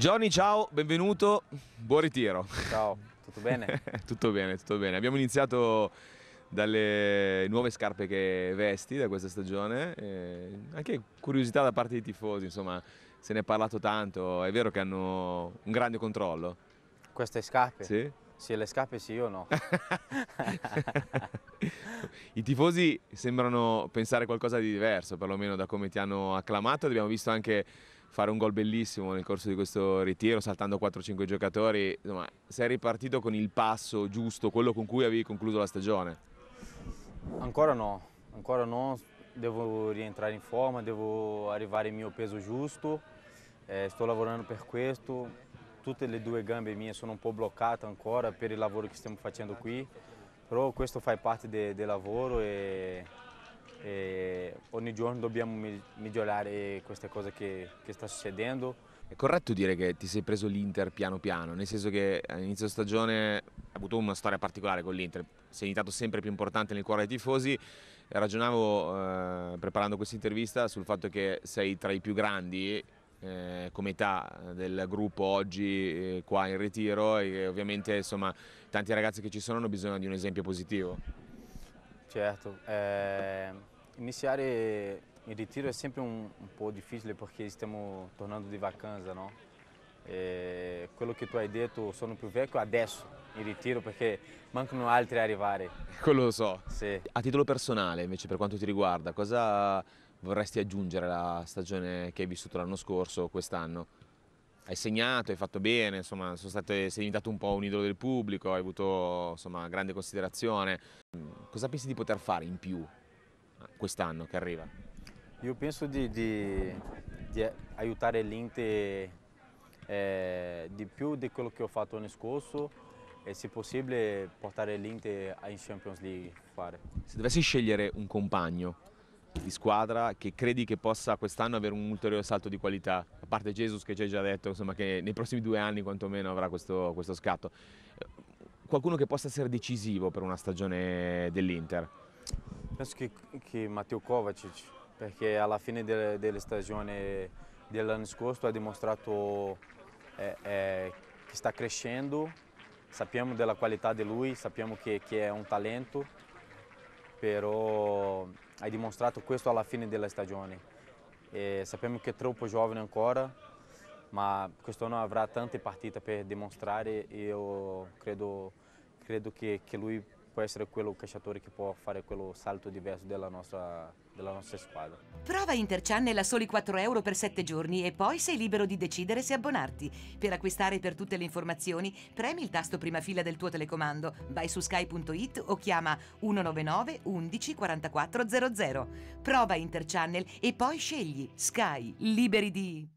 Johnny, ciao, benvenuto, buon ritiro. Ciao, tutto bene? tutto bene, tutto bene. Abbiamo iniziato dalle nuove scarpe che vesti da questa stagione, eh, anche curiosità da parte dei tifosi, insomma, se ne è parlato tanto, è vero che hanno un grande controllo. Queste scarpe? Sì. Sì, le scarpe sì, o no. I tifosi sembrano pensare qualcosa di diverso, perlomeno da come ti hanno acclamato, abbiamo visto anche fare un gol bellissimo nel corso di questo ritiro, saltando 4-5 giocatori, insomma, sei ripartito con il passo giusto, quello con cui avevi concluso la stagione? Ancora no, ancora no, devo rientrare in forma, devo arrivare al mio peso giusto, eh, sto lavorando per questo, tutte le due gambe mie sono un po' bloccate ancora per il lavoro che stiamo facendo qui, però questo fa parte del de lavoro e, e ogni giorno dobbiamo migliorare queste cose che, che sta succedendo. È corretto dire che ti sei preso l'Inter piano piano, nel senso che all'inizio stagione hai avuto una storia particolare con l'Inter, sei diventato sempre più importante nel cuore dei tifosi, ragionavo eh, preparando questa intervista sul fatto che sei tra i più grandi eh, come età del gruppo oggi eh, qua in ritiro e ovviamente insomma tanti ragazzi che ci sono hanno bisogno di un esempio positivo. Certo, eh, Iniziare il ritiro è sempre un, un, po' difficile perché stiamo tornando di vacanza, no? E quello che tu hai detto, sono più vecchio adesso in ritiro perché mancano altri a arrivare. Quello lo so. Sì. A titolo personale, invece, per quanto ti riguarda, cosa vorresti aggiungere alla stagione che hai vissuto l'anno scorso o quest'anno? Hai segnato, hai fatto bene, insomma, state, sei diventato un po' un idolo del pubblico, hai avuto insomma, grande considerazione. Cosa pensi di poter fare in più quest'anno che arriva? Io penso di, di, di aiutare l'Inter eh, di più di quello che ho fatto l'anno scorso e se possibile portare l'Inter in Champions League. Fare. Se dovessi scegliere un compagno di squadra che credi che possa quest'anno avere un ulteriore salto di qualità, a parte Jesus che ci hai già detto insomma, che nei prossimi due anni quantomeno avrà questo, questo scatto, eh, qualcuno che possa essere decisivo per una stagione dell'Inter? Penso che, che Matteo Kovacic, perché alla fine delle, delle stagioni dell'anno scorso ha dimostrato eh, eh, che sta crescendo, sappiamo della qualità di lui, sappiamo che, che è un talento, però ha dimostrato questo alla fine della stagione. E sappiamo che è troppo giovane ancora, ma quest'anno avrà tante partite per dimostrare e io credo, credo che, che lui può essere quello cacciatore che può fare quello salto diverso della nostra, della nostra squadra. Prova Interchannel a soli 4 euro per 7 giorni e poi sei libero di decidere se abbonarti. Per acquistare per tutte le informazioni premi il tasto prima fila del tuo telecomando, vai su sky.it o chiama 199 11 44 00. Prova Interchannel e poi scegli Sky, liberi di...